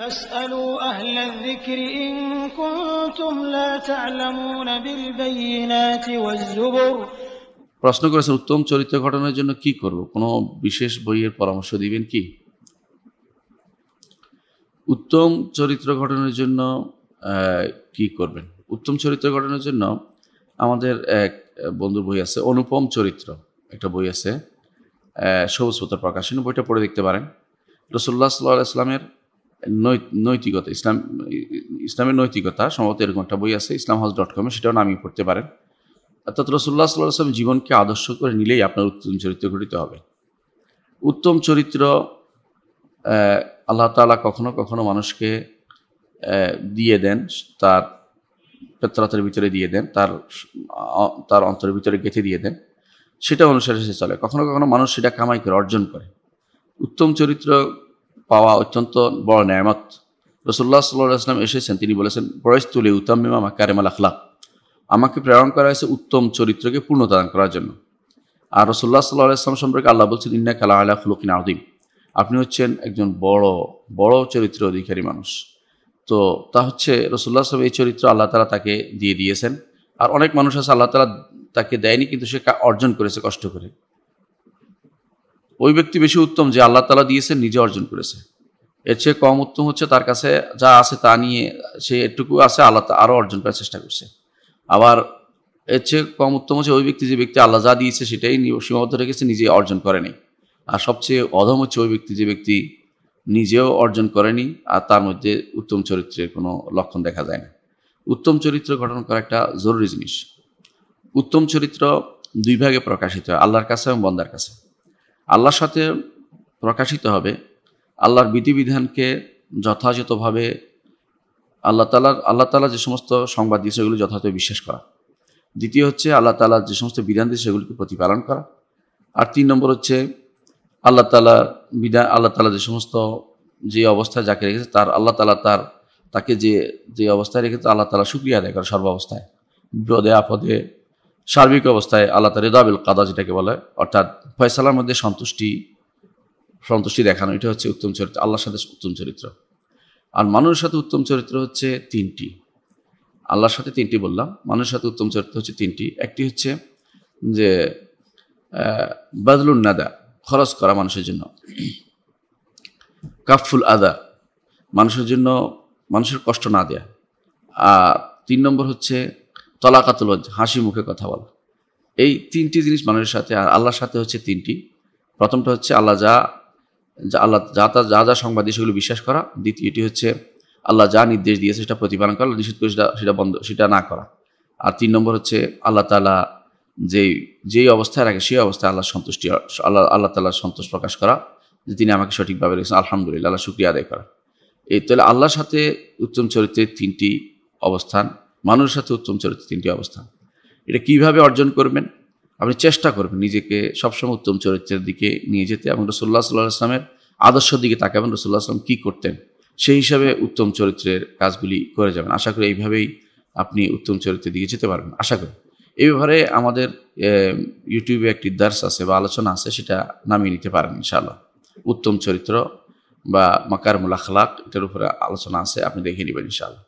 প্রশ্ন করেছেন উত্তম চরিত্র ঘটনার জন্য কি করব কোনো বিশেষ বইয়ের পরামর্শ দিবেন কি উত্তম চরিত্র ঘটনার জন্য কি করবেন উত্তম চরিত্র ঘটনার জন্য আমাদের এক বন্ধুর বই আছে অনুপম চরিত্র একটা বই আছে সবুজ পত্র প্রকাশনী বইটা পড়ে দেখতে পারেন রসুল্লাহ সাল্লাহ ইসলামের নৈতিকতা ইসলাম ইসলামের নৈতিকতা সম্ভবত এরকম একটা বই আছে ইসলাম হাউস ডট কমে সেটাও নামিয়ে পড়তে পারেন অর্থাৎ রসুল্লাহ সাল্লাহ আসলাম জীবনকে আদর্শ করে নিলেই আপনার উত্তম চরিত্র গঠিত হবে উত্তম চরিত্র আল্লাহ তালা কখনো কখনো মানুষকে দিয়ে দেন তার পেত্রাতের ভিতরে দিয়ে দেন তার তার অন্তরের ভিতরে গেঁথে দিয়ে দেন সেটা অনুসারে সে চলে কখনো কখনো মানুষ সেটা কামাই করে অর্জন করে উত্তম চরিত্র পাওয়া অত্যন্ত বড় ন্যায়ামত রসুল্লাহ সাল্লাহ আসলাম এসেছেন তিনি বলেছেন বয়স তুলে উত্তম মেমা মাকারেমাল আখলাক আমাকে প্রেরণ করা হয়েছে উত্তম চরিত্রকে পূর্ণতা করার জন্য আর রসুল্লাহ সাল্লাহ আসলাম সম্পর্কে আল্লাহ বলছেন ইন্না কালা আল্লাহ ফুলকিন আদিম আপনি হচ্ছেন একজন বড় বড় চরিত্র অধিকারী মানুষ তো তা হচ্ছে রসুল্লাহ সাহেব এই চরিত্র আল্লাহ তালা তাকে দিয়ে দিয়েছেন আর অনেক মানুষ আছে আল্লাহ তালা তাকে দেয়নি কিন্তু সে অর্জন করেছে কষ্ট করে ওই ব্যক্তি বেশি উত্তম যে আল্লাহ তালা দিয়েছে নিজে অর্জন করেছে এর চেয়ে কম উত্তম হচ্ছে তার কাছে যা আছে তা নিয়ে সে এটুকু আছে আল্লাহ আরও অর্জন করার চেষ্টা করছে আবার এর চেয়ে কম উত্তম হচ্ছে ওই ব্যক্তি যে ব্যক্তি আল্লাহ যা দিয়েছে সেটাই সীমাবদ্ধ রেখেছে নিজে অর্জন করেনি আর সবচেয়ে অধম হচ্ছে ওই ব্যক্তি যে ব্যক্তি নিজেও অর্জন করেনি আর তার মধ্যে উত্তম চরিত্রের কোনো লক্ষণ দেখা যায় না উত্তম চরিত্র গঠন করা একটা জরুরি জিনিস উত্তম চরিত্র দুই ভাগে প্রকাশিত হয় আল্লাহর কাছে এবং বন্দার কাছে আল্লাহর সাথে প্রকাশিত হবে আল্লাহর বিধিবিধানকে যথাযথভাবে আল্লাহ তালার আল্লাহ তালা যে সমস্ত সংবাদ দিয়েছে সেগুলি যথাযথ বিশ্বাস করা দ্বিতীয় হচ্ছে আল্লাহ তালার যে সমস্ত বিধান দিয়েছে সেগুলিকে প্রতিপালন করা আর তিন নম্বর হচ্ছে আল্লাহ তালা বিধান আল্লাহ তালা যে সমস্ত যে অবস্থায় যাকে রেখেছে তার আল্লাহ তালা তার তাকে যে যে অবস্থায় রেখেছে আল্লাহ তালা শুক্রিয়া আদায় করে সর্বাবস্থায় বিপদে আপদে সার্বিক অবস্থায় আল্লাহ তার রেদাবিল কাদা যেটাকে বলে অর্থাৎ ফয়সালার মধ্যে সন্তুষ্টি সন্তুষ্টি দেখানো এটা হচ্ছে উত্তম চরিত্র আল্লাহর সাথে উত্তম চরিত্র আর মানুষের সাথে উত্তম চরিত্র হচ্ছে তিনটি আল্লাহর সাথে তিনটি বললাম মানুষের সাথে উত্তম চরিত্র হচ্ছে তিনটি একটি হচ্ছে যে বাদলুন নাদা খরচ করা মানুষের জন্য কাফুল আদা মানুষের জন্য মানুষের কষ্ট না দেয়া আর তিন নম্বর হচ্ছে তলাকাতুল হাসি মুখে কথা বলা এই তিনটি জিনিস মানুষের সাথে আর আল্লাহর সাথে হচ্ছে তিনটি প্রথমটা হচ্ছে আল্লাহ যা যা আল্লাহ যা তা যা যা সংবাদ সেগুলো বিশ্বাস করা দ্বিতীয়টি হচ্ছে আল্লাহ যা নির্দেশ দিয়েছে সেটা প্রতিপালন করা নিষেধ করে সেটা সেটা বন্ধ সেটা না করা আর তিন নম্বর হচ্ছে আল্লাহ তালা যেই যেই অবস্থায় রাখে সেই অবস্থায় আল্লাহ সন্তুষ্টি আল্লাহ আল্লাহ তালার সন্তোষ প্রকাশ করা যে তিনি আমাকে সঠিকভাবে রেখেছেন আলহামদুলিল্লাহ আল্লাহ শুক্রিয়া আদায় করা এই তাহলে আল্লাহর সাথে উত্তম চরিত্রের তিনটি অবস্থান মানুষের সাথে উত্তম চরিত্র তিনটি অবস্থান এটা কিভাবে অর্জন করবেন আপনি চেষ্টা করবেন নিজেকে সবসময় উত্তম চরিত্রের দিকে নিয়ে যেতে এবং রসুল্লাহ সাল্লাহ আসলামের আদর্শ দিকে তাকাবেন রসুল্লাহ আসলাম কী করতেন সেই হিসাবে উত্তম চরিত্রের কাজগুলি করে যাবেন আশা করি এইভাবেই আপনি উত্তম চরিত্রের দিকে যেতে পারবেন আশা করি এই ব্যাপারে আমাদের ইউটিউবে একটি দার্স আছে বা আলোচনা আছে সেটা নামিয়ে নিতে পারেন ইনশাআল্লাহ উত্তম চরিত্র বা মাকার মুলাখলাক এটার উপরে আলোচনা আছে আপনি দেখে নেবেন ইনশাআল্লাহ